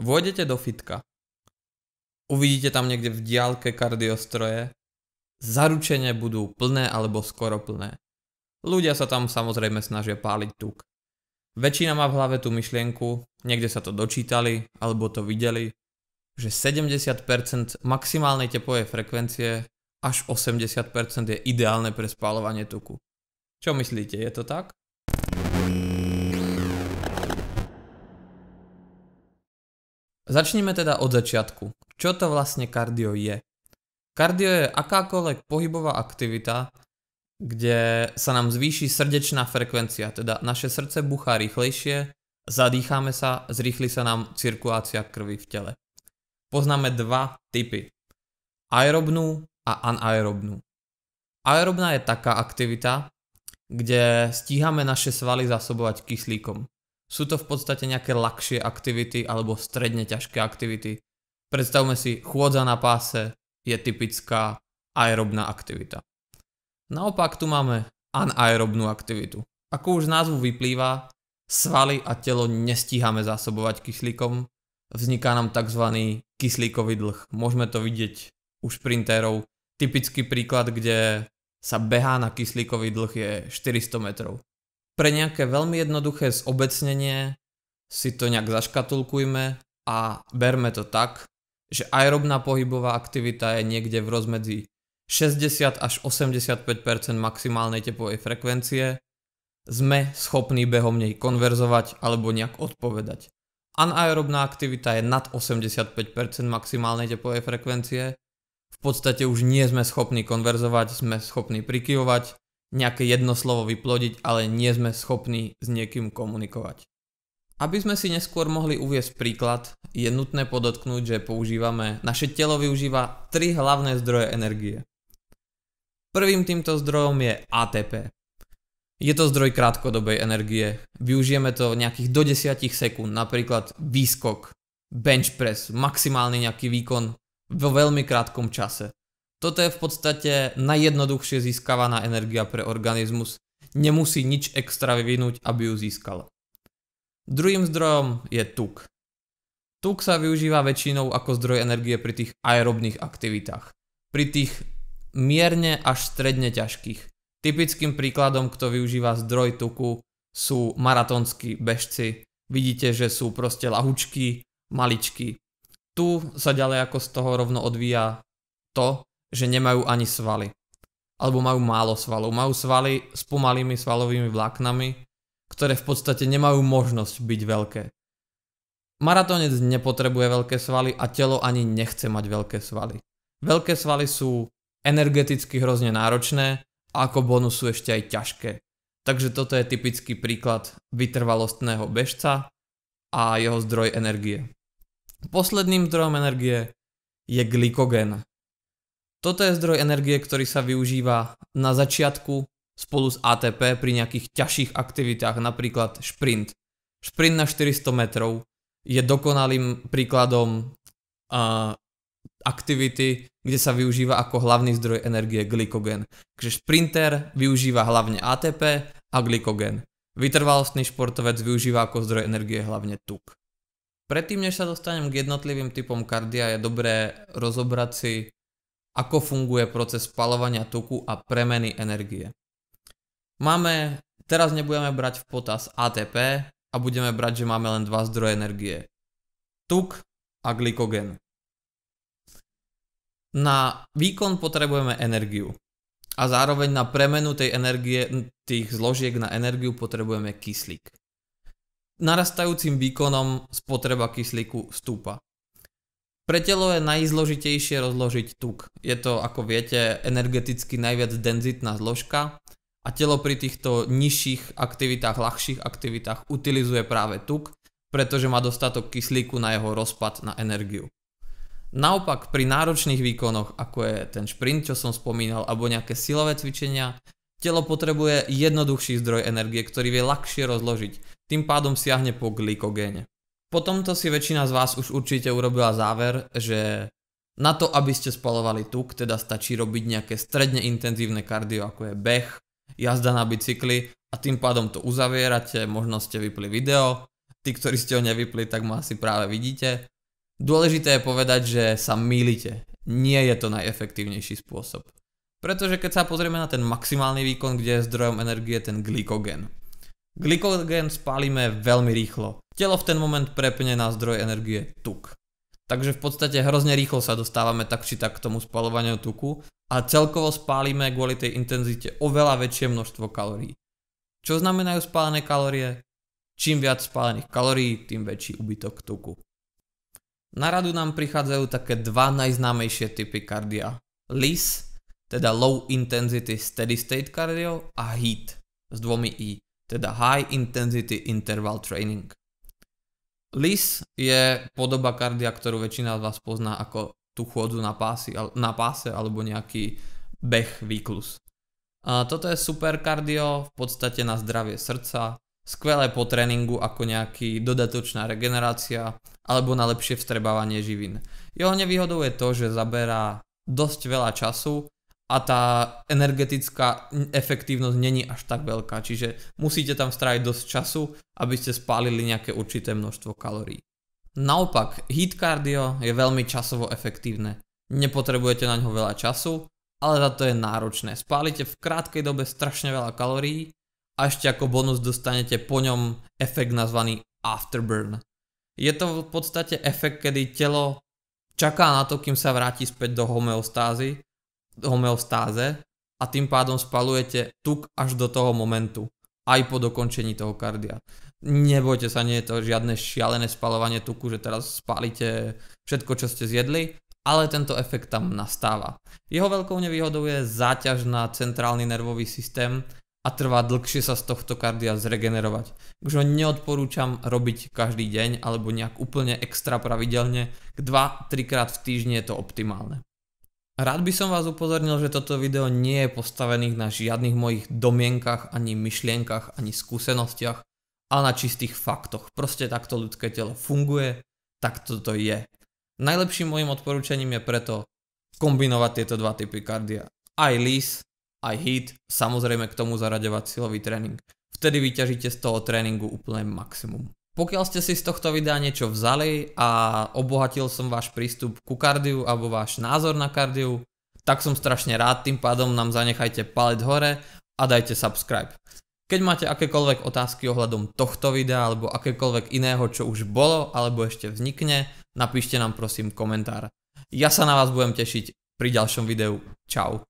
Vôjdete do fitka. Uvidíte tam niekde v diálke kardiostroje. Zaručene budú plné alebo skoro plné. Ľudia sa tam samozrejme snažia páliť tuk. Väčšina má v hlave tú myšlienku, niekde sa to dočítali alebo to videli, že 70% maximálnej tepovej frekvencie až 80% je ideálne pre spálovanie tuku. Čo myslíte, je to tak? Začneme teda od začiatku. Čo to vlastne kardio je? Kardio je akákoľvek pohybová aktivita, kde sa nám zvýši srdečná frekvencia, teda naše srdce buchá rýchlejšie, zadýchame sa, zrýchli sa nám cirkulácia krvi v tele. Poznáme dva typy. Aerobnú a anaerobnú. Aerobná je taká aktivita, kde stíhame naše svaly zasobovať kyslíkom sú to v podstate nejaké ľahšie aktivity alebo stredne ťažké aktivity. Predstavme si, chôdza na páse je typická aerobná aktivita. Naopak tu máme anaerobnú aktivitu. Ako už z názvu vyplýva, svaly a telo nestíhame zásobovať kyslíkom, vzniká nám tzv. kyslíkový dlh. Môžeme to vidieť u šprintérov. Typický príklad, kde sa behá na kyslíkový dlh je 400 metrov pre nejaké veľmi jednoduché zobecnenie si to nejak zaškatulkujme a berme to tak, že aerobná pohybová aktivita je niekde v rozmedzi 60 až 85 maximálnej tepovej frekvencie, sme schopní behom nej konverzovať alebo nejak odpovedať. Anaerobná aktivita je nad 85 maximálnej tepovej frekvencie, v podstate už nie sme schopní konverzovať, sme schopní prikyvovať, nejaké jedno slovo vyplodiť, ale nie sme schopní s niekým komunikovať. Aby sme si neskôr mohli uviesť príklad, je nutné podotknúť, že používame, naše telo využíva tri hlavné zdroje energie. Prvým týmto zdrojom je ATP. Je to zdroj krátkodobej energie. Využijeme to nejakých do 10 sekúnd, napríklad výskok, bench press, maximálny nejaký výkon vo veľmi krátkom čase. Toto je v podstate najjednoduchšie získavaná energia pre organizmus. Nemusí nič extra vyvinúť, aby ju získal. Druhým zdrojom je tuk. Tuk sa využíva väčšinou ako zdroj energie pri tých aerobných aktivitách. Pri tých mierne až stredne ťažkých. Typickým príkladom, kto využíva zdroj tuku, sú maratonskí bežci. Vidíte, že sú proste lahučky, maličky. Tu sa ďalej ako z toho rovno odvíja to, že nemajú ani svaly. Alebo majú málo svalov. Majú svaly s pomalými svalovými vláknami, ktoré v podstate nemajú možnosť byť veľké. Maratonec nepotrebuje veľké svaly a telo ani nechce mať veľké svaly. Veľké svaly sú energeticky hrozne náročné a ako bonus sú ešte aj ťažké. Takže toto je typický príklad vytrvalostného bežca a jeho zdroj energie. Posledným zdrojom energie je glykogen, toto je zdroj energie, ktorý sa využíva na začiatku spolu s ATP pri nejakých ťažších aktivitách, napríklad šprint. Šprint na 400 metrov je dokonalým príkladom uh, aktivity, kde sa využíva ako hlavný zdroj energie glykogen. Takže šprinter využíva hlavne ATP a glykogen. Vytrvalostný športovec využíva ako zdroj energie hlavne tuk. Predtým, než sa dostanem k jednotlivým typom kardia, je dobré rozobrať si ako funguje proces spalovania tuku a premeny energie. Máme, teraz nebudeme brať v potaz ATP a budeme brať, že máme len dva zdroje energie. Tuk a glykogen. Na výkon potrebujeme energiu. A zároveň na premenu tej energie, tých zložiek na energiu potrebujeme kyslík. Narastajúcim výkonom spotreba kyslíku stúpa. Pre telo je najzložitejšie rozložiť tuk. Je to, ako viete, energeticky najviac denzitná zložka a telo pri týchto nižších aktivitách, ľahších aktivitách utilizuje práve tuk, pretože má dostatok kyslíku na jeho rozpad na energiu. Naopak pri náročných výkonoch, ako je ten šprint, čo som spomínal, alebo nejaké silové cvičenia, telo potrebuje jednoduchší zdroj energie, ktorý vie ľahšie rozložiť. Tým pádom siahne po glykogéne. Po tomto si väčšina z vás už určite urobila záver, že na to, aby ste spalovali tuk, teda stačí robiť nejaké stredne intenzívne kardio, ako je beh, jazda na bicykli a tým pádom to uzavierate, možno ste vypli video, tí, ktorí ste ho nevypli, tak ma asi práve vidíte. Dôležité je povedať, že sa mýlite. Nie je to najefektívnejší spôsob. Pretože keď sa pozrieme na ten maximálny výkon, kde je zdrojom energie ten glykogen, Glykogen spálime veľmi rýchlo. Telo v ten moment prepne na zdroj energie tuk. Takže v podstate hrozne rýchlo sa dostávame tak či tak k tomu spalovaniu tuku a celkovo spálime kvôli tej intenzite oveľa väčšie množstvo kalórií. Čo znamenajú spálené kalórie? Čím viac spálených kalórií, tým väčší ubytok tuku. Na radu nám prichádzajú také dva najznámejšie typy kardia. LIS, teda Low Intensity Steady State Cardio a HEAT s dvomi I teda High Intensity Interval Training. LIS je podoba kardia, ktorú väčšina z vás pozná ako tú chôdzu na, pási, na páse alebo nejaký beh výklus. A toto je super kardio, v podstate na zdravie srdca, skvelé po tréningu ako nejaký dodatočná regenerácia alebo na lepšie vstrebávanie živín. Jeho nevýhodou je to, že zaberá dosť veľa času a tá energetická efektívnosť není až tak veľká, čiže musíte tam stráviť dosť času, aby ste spálili nejaké určité množstvo kalórií. Naopak, heat cardio je veľmi časovo efektívne. Nepotrebujete na ňo veľa času, ale za to je náročné. Spálite v krátkej dobe strašne veľa kalórií a ešte ako bonus dostanete po ňom efekt nazvaný afterburn. Je to v podstate efekt, kedy telo čaká na to, kým sa vráti späť do homeostázy homeostáze a tým pádom spalujete tuk až do toho momentu, aj po dokončení toho kardia. Nebojte sa, nie je to žiadne šialené spalovanie tuku, že teraz spálite všetko, čo ste zjedli, ale tento efekt tam nastáva. Jeho veľkou nevýhodou je záťaž na centrálny nervový systém a trvá dlhšie sa z tohto kardia zregenerovať. Už ho neodporúčam robiť každý deň alebo nejak úplne extra pravidelne, 2-3 krát v týždni je to optimálne. Rád by som vás upozornil, že toto video nie je postavených na žiadnych mojich domienkach, ani myšlienkach, ani skúsenostiach, ale na čistých faktoch. Proste takto ľudské telo funguje, tak toto je. Najlepším môjim odporúčaním je preto kombinovať tieto dva typy kardia. Aj lease, aj hit, samozrejme k tomu zaraďovať silový tréning. Vtedy vyťažíte z toho tréningu úplne maximum. Pokiaľ ste si z tohto videa niečo vzali a obohatil som váš prístup ku kardiu alebo váš názor na kardiu, tak som strašne rád, tým pádom nám zanechajte palec hore a dajte subscribe. Keď máte akékoľvek otázky ohľadom tohto videa alebo akékoľvek iného, čo už bolo alebo ešte vznikne, napíšte nám prosím komentár. Ja sa na vás budem tešiť pri ďalšom videu. Čau.